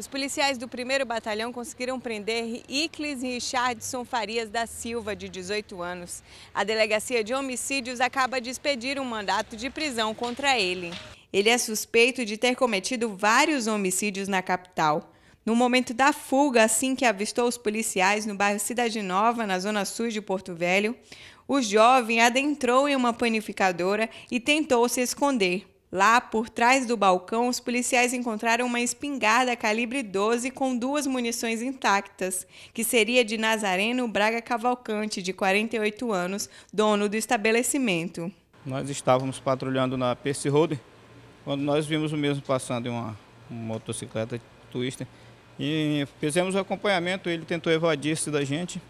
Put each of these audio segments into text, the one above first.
Os policiais do 1 Batalhão conseguiram prender Iclis Richardson Farias da Silva, de 18 anos. A Delegacia de Homicídios acaba de expedir um mandato de prisão contra ele. Ele é suspeito de ter cometido vários homicídios na capital. No momento da fuga, assim que avistou os policiais no bairro Cidade Nova, na zona sul de Porto Velho, o jovem adentrou em uma panificadora e tentou se esconder. Lá, por trás do balcão, os policiais encontraram uma espingarda calibre 12 com duas munições intactas, que seria de Nazareno Braga Cavalcante, de 48 anos, dono do estabelecimento. Nós estávamos patrulhando na Percy Road, quando nós vimos o mesmo passando em uma, uma motocicleta Twister. E fizemos o um acompanhamento, ele tentou evadir-se da gente.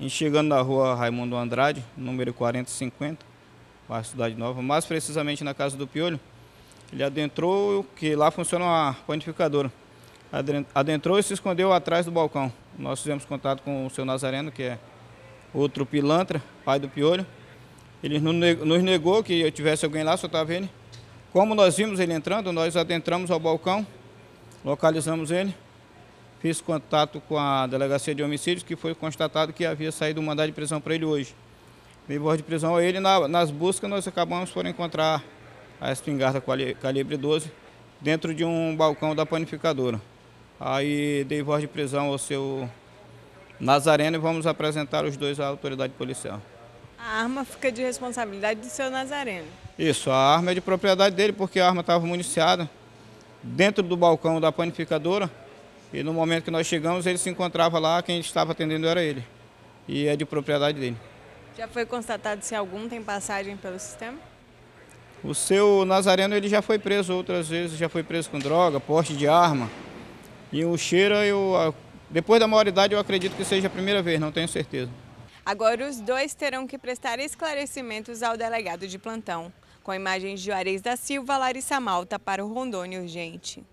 E chegando na rua Raimundo Andrade, número 4050, na Cidade Nova, mais precisamente na casa do Piolho, ele adentrou, que lá funciona uma panificadora. Adentrou e se escondeu atrás do balcão. Nós fizemos contato com o seu Nazareno, que é outro pilantra, pai do piolho. Ele nos negou que tivesse alguém lá, só estava ele. Como nós vimos ele entrando, nós adentramos ao balcão, localizamos ele, fiz contato com a delegacia de homicídios, que foi constatado que havia saído um mandado de prisão para ele hoje. Depois de prisão a ele, nas buscas nós acabamos por encontrar a espingarda calibre 12 dentro de um balcão da panificadora. Aí dei voz de prisão ao seu Nazareno e vamos apresentar os dois à autoridade policial. A arma fica de responsabilidade do seu Nazareno? Isso, a arma é de propriedade dele porque a arma estava municiada dentro do balcão da panificadora e no momento que nós chegamos ele se encontrava lá, quem estava atendendo era ele e é de propriedade dele. Já foi constatado se algum tem passagem pelo sistema? O seu Nazareno ele já foi preso outras vezes, já foi preso com droga, porte de arma. E o Cheira, eu, depois da maioridade, eu acredito que seja a primeira vez, não tenho certeza. Agora os dois terão que prestar esclarecimentos ao delegado de plantão. Com imagens de Juarez da Silva, Larissa Malta para o Rondônia Urgente.